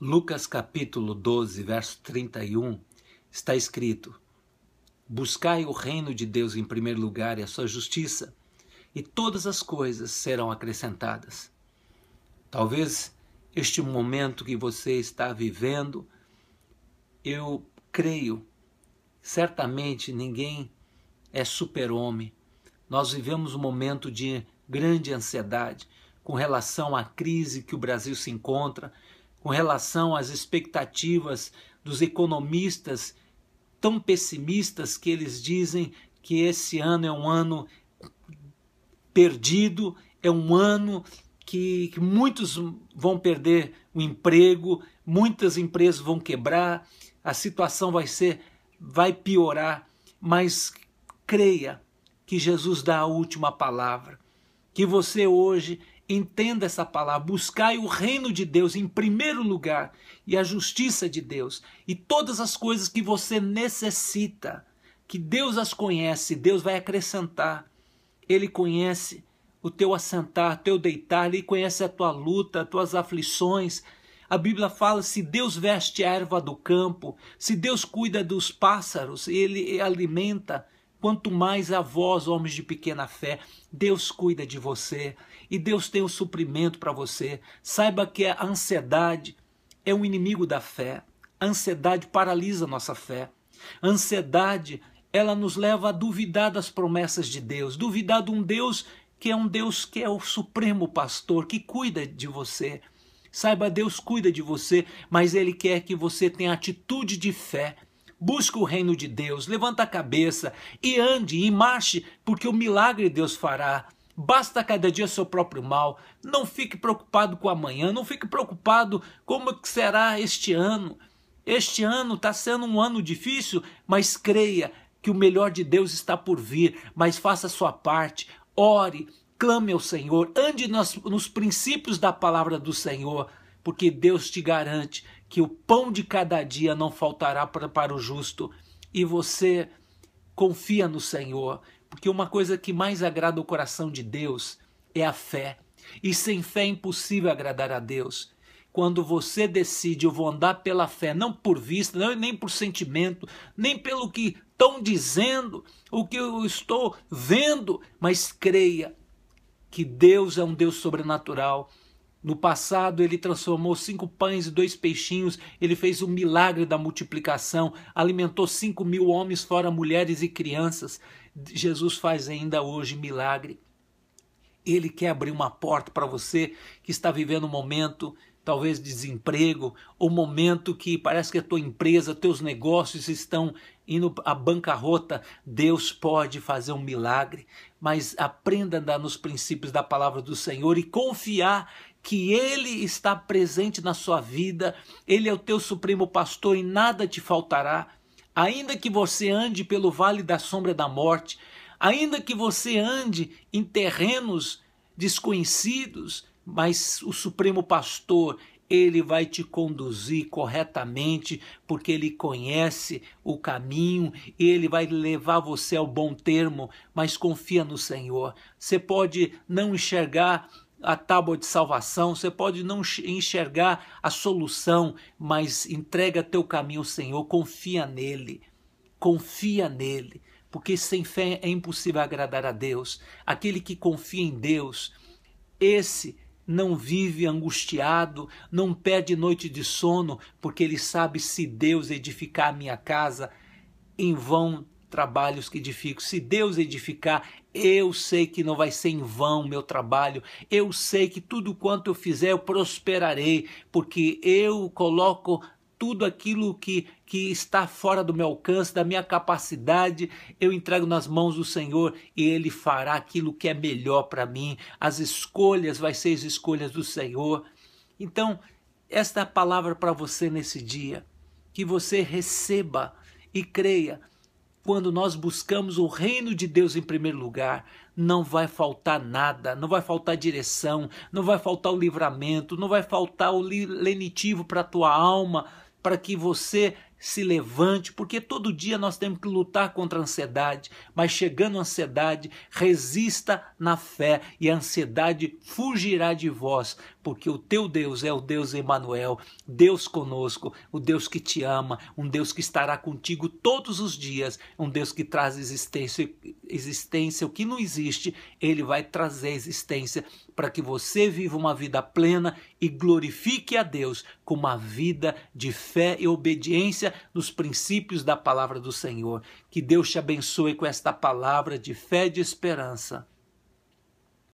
Lucas capítulo 12, verso 31, está escrito: Buscai o reino de Deus em primeiro lugar e a sua justiça, e todas as coisas serão acrescentadas. Talvez este momento que você está vivendo, eu creio, certamente ninguém é super-homem. Nós vivemos um momento de grande ansiedade com relação à crise que o Brasil se encontra, com relação às expectativas dos economistas tão pessimistas que eles dizem que esse ano é um ano perdido, é um ano que, que muitos vão perder o emprego, muitas empresas vão quebrar, a situação vai ser vai piorar, mas creia que Jesus dá a última palavra, que você hoje Entenda essa palavra. Buscai o reino de Deus em primeiro lugar e a justiça de Deus e todas as coisas que você necessita, que Deus as conhece, Deus vai acrescentar. Ele conhece o teu assentar, teu deitar, ele conhece a tua luta, as tuas aflições. A Bíblia fala: se Deus veste a erva do campo, se Deus cuida dos pássaros, ele alimenta, Quanto mais a vós, homens de pequena fé, Deus cuida de você e Deus tem o suprimento para você. Saiba que a ansiedade é um inimigo da fé. A ansiedade paralisa nossa fé. A ansiedade, ela nos leva a duvidar das promessas de Deus, duvidar de um Deus que é um Deus que é o supremo pastor, que cuida de você. Saiba, Deus cuida de você, mas Ele quer que você tenha atitude de fé Busque o reino de Deus, levanta a cabeça e ande e marche, porque o milagre Deus fará. Basta cada dia seu próprio mal. Não fique preocupado com amanhã, não fique preocupado como será este ano. Este ano está sendo um ano difícil, mas creia que o melhor de Deus está por vir. Mas faça a sua parte, ore, clame ao Senhor, ande nos, nos princípios da palavra do Senhor porque Deus te garante que o pão de cada dia não faltará para, para o justo e você confia no Senhor, porque uma coisa que mais agrada o coração de Deus é a fé. E sem fé é impossível agradar a Deus. Quando você decide, eu vou andar pela fé, não por vista, não, nem por sentimento, nem pelo que estão dizendo, o que eu estou vendo, mas creia que Deus é um Deus sobrenatural no passado, ele transformou cinco pães e dois peixinhos, ele fez o milagre da multiplicação, alimentou cinco mil homens, fora mulheres e crianças. Jesus faz ainda hoje milagre. Ele quer abrir uma porta para você que está vivendo um momento, talvez de desemprego, ou momento que parece que a tua empresa, teus negócios estão indo à bancarrota. Deus pode fazer um milagre, mas aprenda a andar nos princípios da palavra do Senhor e confiar que Ele está presente na sua vida, Ele é o teu supremo pastor e nada te faltará. Ainda que você ande pelo vale da sombra da morte, ainda que você ande em terrenos desconhecidos, mas o Supremo Pastor, ele vai te conduzir corretamente, porque ele conhece o caminho, ele vai levar você ao bom termo, mas confia no Senhor. Você pode não enxergar a tábua de salvação, você pode não enxergar a solução, mas entrega teu caminho ao Senhor, confia nele, confia nele, porque sem fé é impossível agradar a Deus. Aquele que confia em Deus, esse não vive angustiado, não perde noite de sono, porque ele sabe se Deus edificar a minha casa, em vão trabalhos que edifico. Se Deus edificar, eu sei que não vai ser em vão meu trabalho. Eu sei que tudo quanto eu fizer eu prosperarei, porque eu coloco tudo aquilo que, que está fora do meu alcance, da minha capacidade, eu entrego nas mãos do Senhor e Ele fará aquilo que é melhor para mim. As escolhas vai ser as escolhas do Senhor. Então, esta é a palavra para você nesse dia, que você receba e creia quando nós buscamos o reino de Deus em primeiro lugar, não vai faltar nada, não vai faltar direção, não vai faltar o livramento, não vai faltar o lenitivo para a tua alma, para que você se levante, porque todo dia nós temos que lutar contra a ansiedade, mas chegando a ansiedade, resista na fé e a ansiedade fugirá de vós, porque o teu Deus é o Deus Emanuel, Deus conosco, o Deus que te ama, um Deus que estará contigo todos os dias, um Deus que traz existência, existência o que não existe, ele vai trazer existência para que você viva uma vida plena e glorifique a Deus com uma vida de fé e obediência nos princípios da palavra do Senhor. Que Deus te abençoe com esta palavra de fé e de esperança.